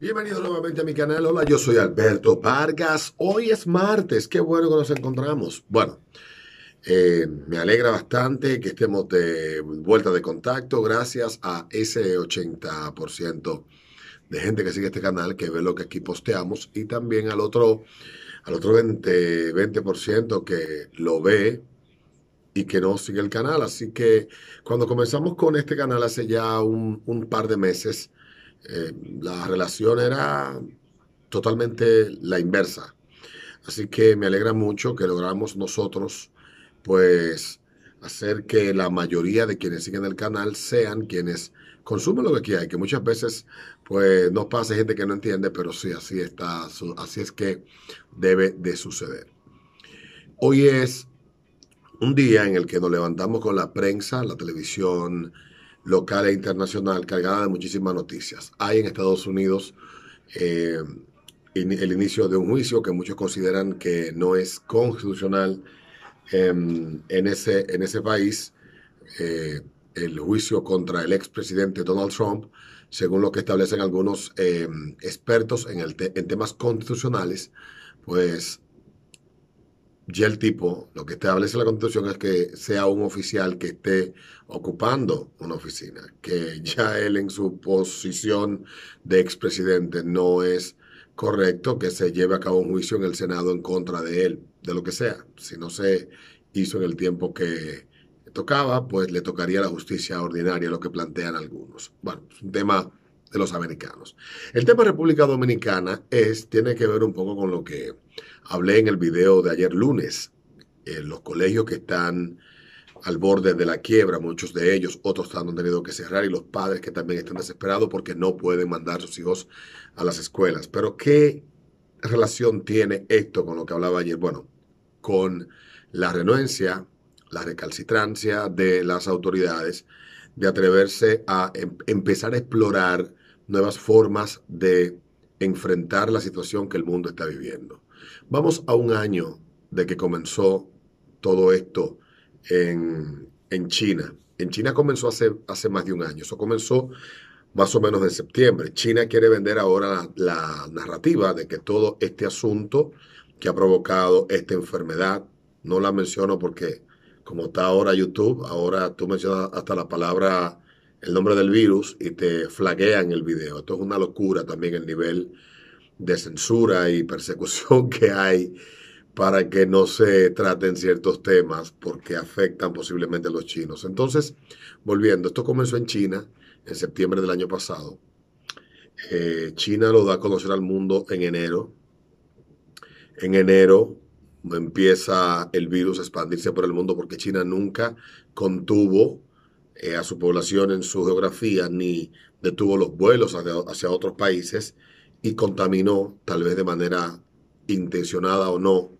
Bienvenidos nuevamente a mi canal. Hola, yo soy Alberto Vargas. Hoy es martes. Qué bueno que nos encontramos. Bueno, eh, me alegra bastante que estemos de vuelta de contacto gracias a ese 80% de gente que sigue este canal, que ve lo que aquí posteamos y también al otro, al otro 20, que lo ve y que no sigue el canal. Así que cuando comenzamos con este canal hace ya un, un par de meses, eh, la relación era totalmente la inversa. Así que me alegra mucho que logramos nosotros, pues, hacer que la mayoría de quienes siguen el canal sean quienes consumen lo que aquí hay, que muchas veces, pues, no pasa gente que no entiende, pero sí, así está, así es que debe de suceder. Hoy es un día en el que nos levantamos con la prensa, la televisión, local e internacional cargada de muchísimas noticias. Hay en Estados Unidos eh, el inicio de un juicio que muchos consideran que no es constitucional em, en, ese, en ese país, eh, el juicio contra el expresidente Donald Trump, según lo que establecen algunos em, expertos en, en temas constitucionales, pues ya el tipo, lo que establece la Constitución es que sea un oficial que esté ocupando una oficina, que ya él en su posición de expresidente no es correcto que se lleve a cabo un juicio en el Senado en contra de él, de lo que sea. Si no se hizo en el tiempo que tocaba, pues le tocaría la justicia ordinaria, lo que plantean algunos. Bueno, es un tema de los americanos. El tema República Dominicana es, tiene que ver un poco con lo que hablé en el video de ayer lunes. Eh, los colegios que están al borde de la quiebra, muchos de ellos, otros han tenido que cerrar y los padres que también están desesperados porque no pueden mandar a sus hijos a las escuelas. Pero ¿qué relación tiene esto con lo que hablaba ayer? Bueno, con la renuencia, la recalcitrancia de las autoridades de atreverse a em, empezar a explorar nuevas formas de enfrentar la situación que el mundo está viviendo. Vamos a un año de que comenzó todo esto en, China. En China comenzó hace, hace más de un año. Eso comenzó más o menos en septiembre. China quiere vender ahora la, la, narrativa de que todo este asunto que ha provocado esta enfermedad, no la menciono porque como está ahora YouTube, ahora tú mencionas hasta la palabra el nombre del virus y te flaguean el video. Esto es una locura también el nivel de censura y persecución que hay para que no se traten ciertos temas porque afectan posiblemente a los chinos. Entonces, volviendo, esto comenzó en China en septiembre del año pasado. Eh, China lo da a conocer al mundo en enero. En enero empieza el virus a expandirse por el mundo porque China nunca contuvo eh, a su población en su geografía, ni detuvo los vuelos hacia, otros países y contaminó, tal vez de manera intencionada o no,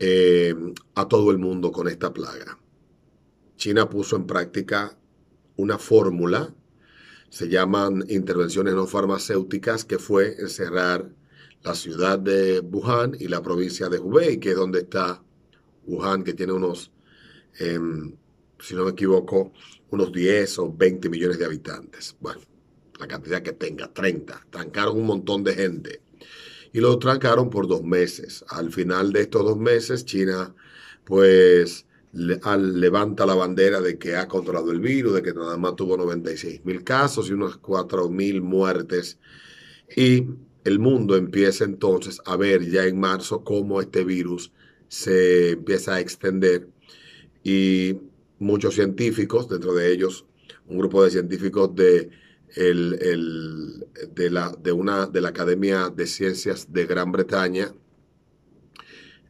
eh, a todo el mundo con esta plaga. China puso en práctica una fórmula, se llaman intervenciones no farmacéuticas, que fue encerrar la ciudad de Wuhan y la provincia de Hubei, que es donde está Wuhan, que tiene unos em, si no me equivoco, unos 10 o 20 millones de habitantes. Bueno, la cantidad que tenga, 30. Trancaron un montón de gente. Y lo trancaron por dos meses. Al final de estos dos meses, China, pues, ah, levanta la bandera de que ha controlado el virus, de que nada más tuvo 96 mil casos y unas 4 mil muertes. Y el mundo empieza entonces a ver ya en marzo cómo este virus se empieza a extender y muchos científicos, dentro de ellos un grupo de científicos de, la, de, una, de la Academia de Ciencias de Gran Bretaña,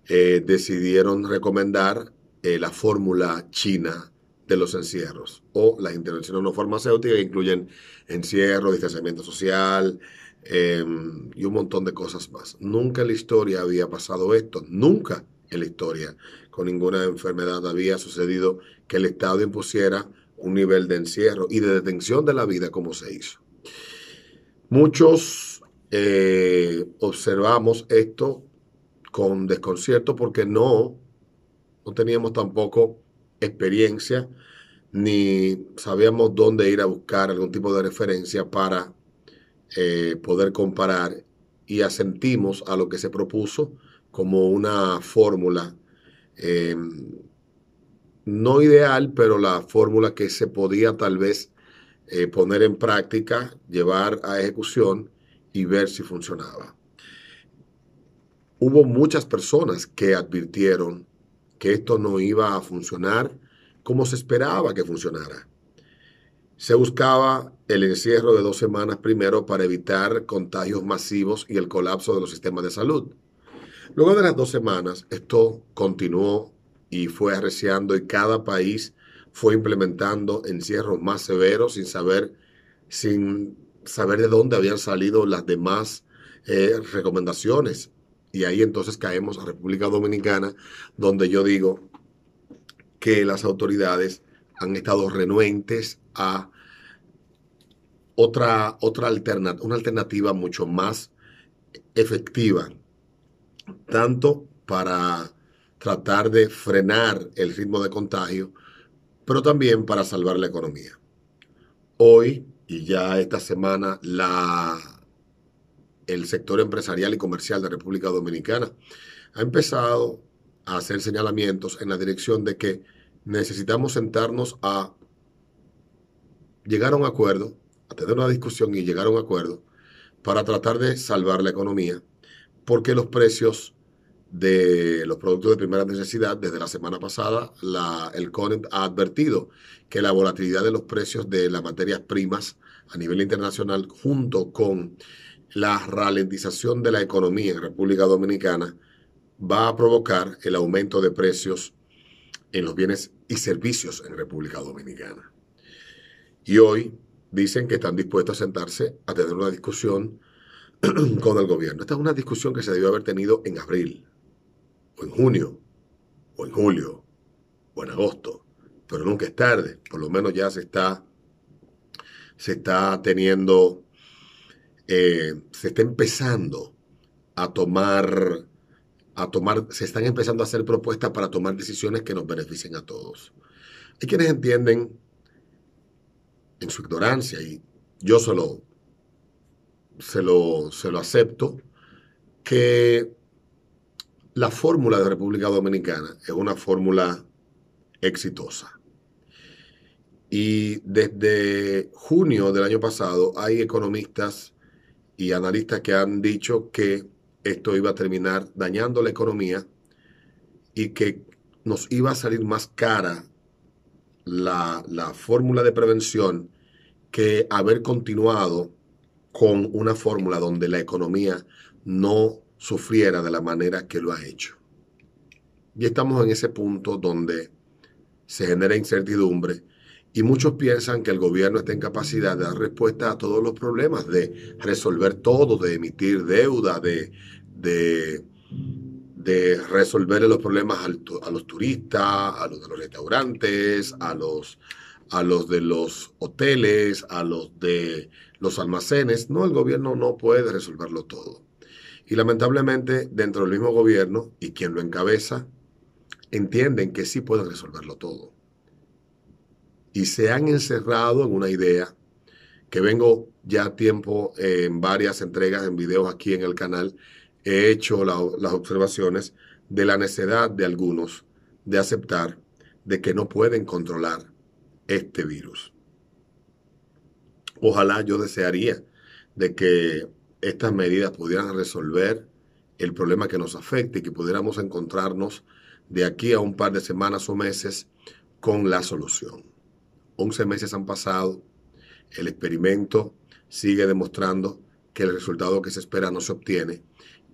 eh, decidieron recomendar eh, la fórmula china de los encierros o las intervenciones no farmacéuticas que incluyen encierro, distanciamiento social em, y un montón de cosas más. Nunca en la historia había pasado esto, nunca en la historia. Con ninguna enfermedad había sucedido que el Estado impusiera un nivel de encierro y de detención de la vida como se hizo. Muchos eh, observamos esto con desconcierto porque no, no teníamos tampoco experiencia ni sabíamos dónde ir a buscar algún tipo de referencia para eh, poder comparar y asentimos a lo que se propuso como una fórmula, eh, no ideal, pero la fórmula que se podía tal vez eh, poner en práctica, llevar a ejecución y ver si funcionaba. Hubo muchas personas que advirtieron que esto no iba a funcionar como se esperaba que funcionara. Se buscaba el encierro de dos semanas primero para evitar contagios masivos y el colapso de los sistemas de salud. Luego de las dos semanas, esto continuó y fue arreciando y cada país fue implementando encierros más severos sin saber, sin saber de dónde habían salido las demás eh, recomendaciones. Y ahí entonces caemos a República Dominicana, donde yo digo que las autoridades han estado renuentes a otra, otra alternativa, una alternativa mucho más efectiva tanto para tratar de frenar el ritmo de contagio, pero también para salvar la economía. Hoy y ya esta semana la, el sector empresarial y comercial de República Dominicana ha empezado a hacer señalamientos en la dirección de que necesitamos sentarnos a llegar a un acuerdo, a tener una discusión y llegar a un acuerdo para tratar de salvar la economía porque los precios de los productos de primera necesidad, desde la semana pasada, el CONET ha advertido que la volatilidad de los precios de las materias primas a nivel internacional, junto con la ralentización de la economía en República Dominicana, va a provocar el aumento de precios en los bienes y servicios en República Dominicana. Y hoy dicen que están dispuestos a sentarse a tener una discusión con el gobierno. Esta es una discusión que se debió haber tenido en abril, o en junio, o en julio, o en agosto, pero nunca es tarde, por lo menos ya se está, se está teniendo, eh, se está empezando a tomar, a tomar, se están empezando a hacer propuestas para tomar decisiones que nos beneficien a todos. Hay quienes entienden en su ignorancia, y yo solo se lo, acepto, que la fórmula de República Dominicana es una fórmula exitosa. Y desde junio del año pasado hay economistas y analistas que han dicho que esto iba a terminar dañando la economía y que nos iba a salir más cara la, la fórmula de prevención que haber continuado con una fórmula donde la economía no sufriera de la manera que lo ha hecho. Y estamos en ese punto donde se genera incertidumbre y muchos piensan que el gobierno está en capacidad de dar respuesta a todos los problemas, de resolver todo, de emitir deuda, de, de, resolver los problemas a los turistas, a los, a los restaurantes, a los, a los de los hoteles, a los de los almacenes. No, el gobierno no puede resolverlo todo. Y lamentablemente dentro del mismo gobierno y quien lo encabeza, entienden que sí pueden resolverlo todo. Y se han encerrado en una idea que vengo ya tiempo en varias entregas, en videos aquí en el canal, he hecho las observaciones de la necesidad de algunos de aceptar de que no pueden controlar este virus. Ojalá yo desearía de que estas medidas pudieran resolver el problema que nos afecta y que pudiéramos encontrarnos de aquí a un par de semanas o meses con la solución. 11 meses han pasado, el experimento sigue demostrando que el resultado que se espera no se obtiene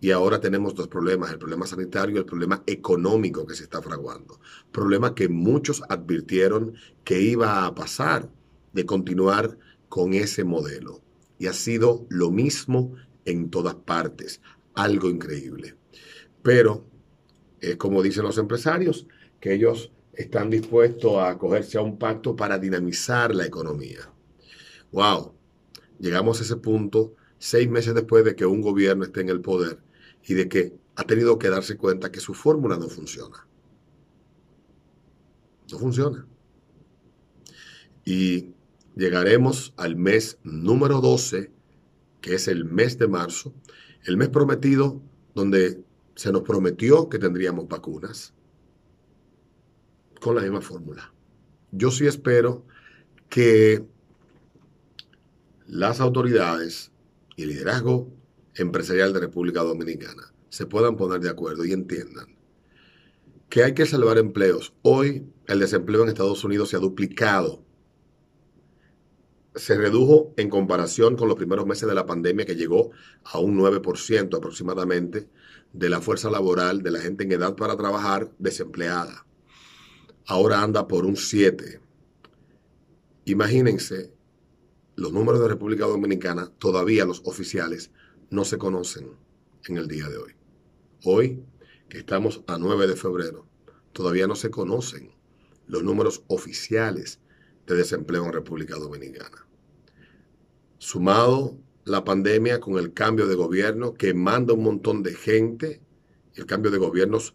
y ahora tenemos dos problemas, el problema sanitario y el problema económico que se está fraguando. Problema que muchos advirtieron que iba a pasar de continuar con ese modelo. Y ha sido lo mismo en todas partes, algo increíble. Pero es eh, como dicen los empresarios, que ellos están dispuestos a acogerse a un pacto para dinamizar la economía. ¡Wow! Llegamos a ese punto seis meses después de que un gobierno esté en el poder y de que ha tenido que darse cuenta que su fórmula no funciona. No funciona. Y llegaremos al mes número 12, que es el mes de marzo, el mes prometido donde se nos prometió que tendríamos vacunas con la misma fórmula. Yo sí espero que las autoridades y el liderazgo empresarial de República Dominicana se puedan poner de acuerdo y entiendan que hay que salvar empleos. Hoy el desempleo en Estados Unidos se ha duplicado. Se redujo en comparación con los primeros meses de la pandemia que llegó a un 9% aproximadamente de la fuerza laboral de la gente en edad para trabajar desempleada. Ahora anda por un 7%. Imagínense los números de República Dominicana, todavía los oficiales, no se conocen en el día de hoy. Hoy, que estamos a 9 de febrero, todavía no se conocen los números oficiales de desempleo en República Dominicana. Sumado la pandemia con el cambio de gobierno que manda un montón de gente, el cambio de gobiernos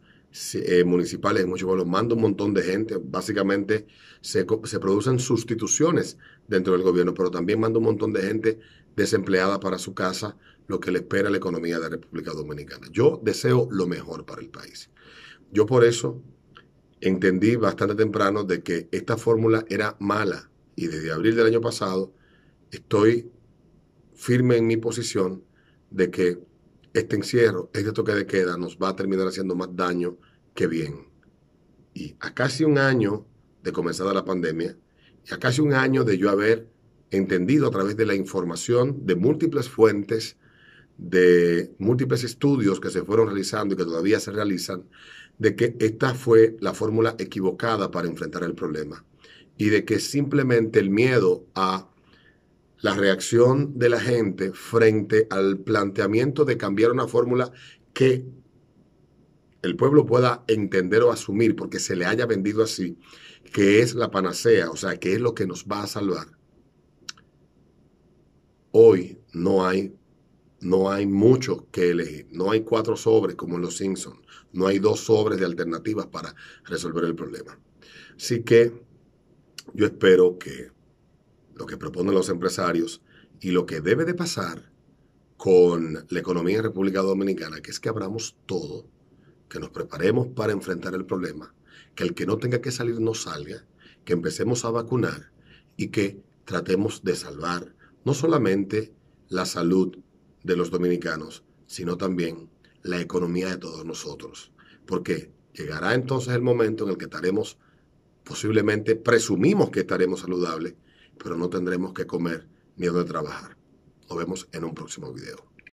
eh, municipales en muchos pueblos, manda un montón de gente, básicamente se, se producen sustituciones dentro del gobierno, pero también manda un montón de gente desempleada para su casa, lo que le espera a la economía de la República Dominicana. Yo deseo lo mejor para el país. Yo por eso entendí bastante temprano de que esta fórmula era mala y desde abril del año pasado estoy firme en mi posición de que este encierro, este toque de queda nos va a terminar haciendo más daño que bien. Y a casi un año de comenzada la pandemia, y a casi un año de yo haber entendido a través de la información de múltiples fuentes, de múltiples estudios que se fueron realizando y que todavía se realizan, de que esta fue la fórmula equivocada para enfrentar el problema y de que simplemente el miedo a la reacción de la gente frente al planteamiento de cambiar una fórmula que el pueblo pueda entender o asumir porque se le haya vendido así, que es la panacea, o sea, que es lo que nos va a salvar. Hoy no hay no hay mucho que elegir, no hay cuatro sobres como en los Simpsons, no hay dos sobres de alternativas para resolver el problema. Así que yo espero que lo que proponen los empresarios y lo que debe de pasar con la economía en República Dominicana, que es que abramos todo, que nos preparemos para enfrentar el problema, que el que no tenga que salir no salga, que empecemos a vacunar y que tratemos de salvar no solamente la salud de los dominicanos, sino también la economía de todos nosotros. Porque llegará entonces el momento en el que estaremos, posiblemente presumimos que estaremos saludables, pero no tendremos que comer ni de trabajar. Nos vemos en un próximo video.